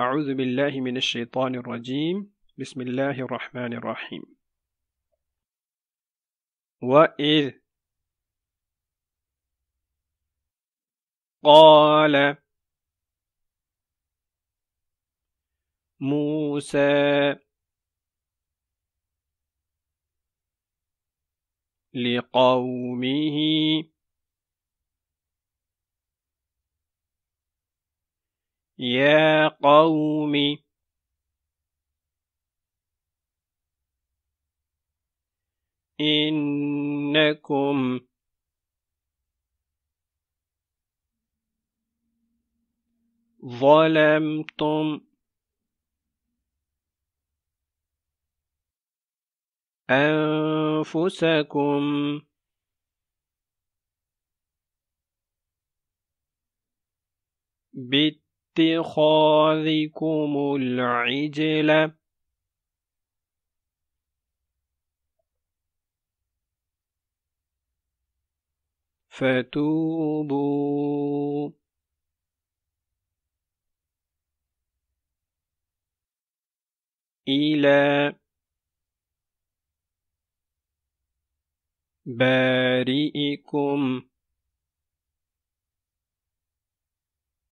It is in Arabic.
أعوذ بالله من الشيطان الرجيم بسم الله الرحمن الرحيم وإذ قال موسى لقومه يا قوم إنكم ظلمتم أنفسكم بت اتخاذكم العجل فتوبوا إلى بارئكم